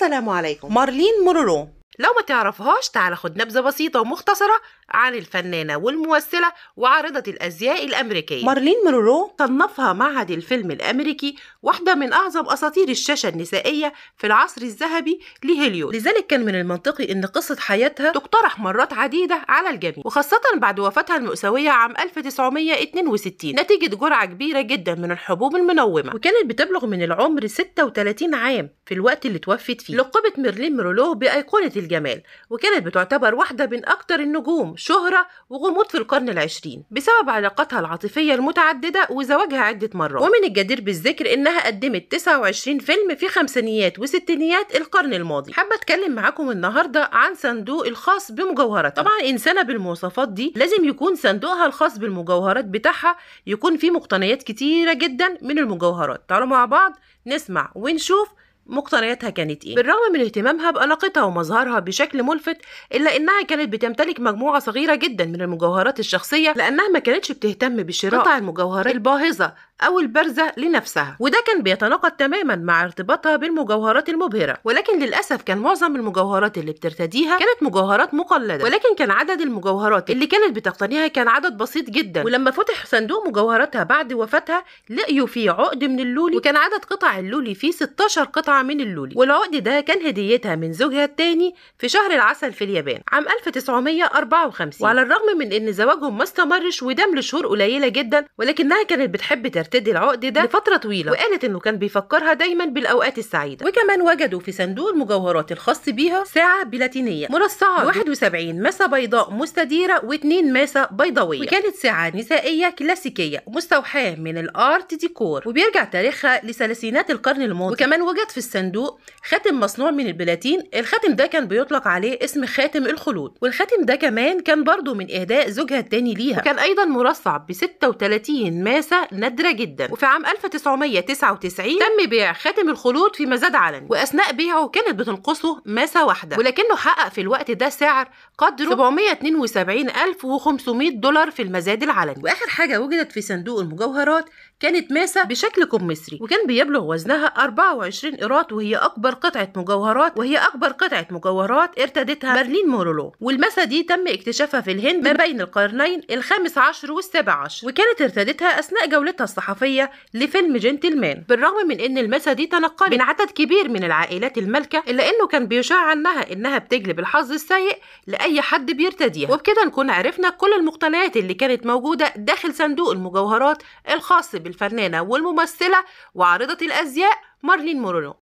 السلام عليكم مارلين مورورو لو ما تعرفهاش تعال خد نبذة بسيطة ومختصرة عن الفنانة والممثلة وعارضة الأزياء الأمريكية مارلين مونرو صنفها معهد الفيلم الأمريكي واحدة من أعظم أساطير الشاشة النسائية في العصر الذهبي لهوليود لذلك كان من المنطقي أن قصة حياتها تقترح مرات عديدة على الجميع وخاصة بعد وفاتها المؤسوية عام 1962 نتيجة جرعة كبيرة جدا من الحبوب المنومة وكانت بتبلغ من العمر 36 عام في الوقت اللي توفت فيه لقبت ميرلين مرولو بأيقونة الجمال وكانت بتعتبر واحدة من أكتر النجوم شهرة وغموض في القرن العشرين بسبب علاقاتها العاطفية المتعددة وزواجها عدة مرات ومن الجدير بالذكر إنها قدمت 29 فيلم في خمسينيات وستينيات القرن الماضي حابة أتكلم معاكم النهاردة عن صندوق الخاص بمجوهراتها طبعا إنسانة بالمواصفات دي لازم يكون صندوقها الخاص بالمجوهرات بتاعها يكون فيه مقتنيات كتيرة جدا من المجوهرات تعالوا مع بعض نسمع ونشوف مقتنياتها كانت إيه بالرغم من اهتمامها بأناقتها ومظهرها بشكل ملفت إلا إنها كانت بتمتلك مجموعة صغيرة جدا من المجوهرات الشخصية لأنها ما كانتش بتهتم بشراء قطع المجوهرات الباهظة أو البارزة لنفسها وده كان بيتناقض تماما مع ارتباطها بالمجوهرات المبهرة ولكن للأسف كان معظم المجوهرات اللي بترتديها كانت مجوهرات مقلدة ولكن كان عدد المجوهرات اللي كانت بتقتنيها كان عدد بسيط جدا ولما فتح صندوق مجوهراتها بعد وفاتها لقيوا فيه عقد من اللولي وكان عدد قطع اللولي فيه 16 قطعة من اللولي والعقد ده كان هديتها من زوجها الثاني في شهر العسل في اليابان عام 1954 وعلى الرغم من ان زواجهم ما استمرش ودام لشهور قليلة جدا ولكنها كانت بتحب ترتدي يرتدي العقد ده لفترة طويلة وقالت إنه كان بيفكرها دايما بالأوقات السعيدة وكمان وجدوا في صندوق المجوهرات الخاص بيها ساعة بلاتينية مرصعة 71 ماسة بيضاء مستديرة و2 ماسة بيضاوية وكانت ساعة نسائية كلاسيكية مستوحاة من الآرت ديكور وبيرجع تاريخها لثلاثينات القرن الماضي وكمان وجد في الصندوق خاتم مصنوع من البلاتين الخاتم ده كان بيطلق عليه اسم خاتم الخلود والخاتم ده كمان كان برضه من إهداء زوجها الثاني ليها وكان أيضا مرصع ب 36 ماسة ندرجة جدا وفي عام 1999 تم بيع خاتم الخلود في مزاد علني واثناء بيعه كانت بتنقصه ماسه واحده ولكنه حقق في الوقت ده سعر قدره 772500 دولار في المزاد العلني واخر حاجه وجدت في صندوق المجوهرات كانت ماسة بشكل كوب مصري وكان بيبلغ وزنها 24 قيراط وهي أكبر قطعة مجوهرات وهي أكبر قطعة مجوهرات ارتدتها مارلين مورولو والماسة دي تم اكتشافها في الهند ما بين القرنين الخامس عشر والسابع عشر وكانت ارتدتها أثناء جولتها الصحفية لفيلم جنتلمان بالرغم من أن الماسة دي تنقلت من عدد كبير من العائلات المالكة إلا أنه كان بيشاع عنها أنها بتجلب الحظ السيء لأي حد بيرتديها وبكده نكون عرفنا كل المقتنيات اللي كانت موجودة داخل صندوق المجوهرات الخاص بال الفنانة والممثلة وعارضة الأزياء مارلين مورونو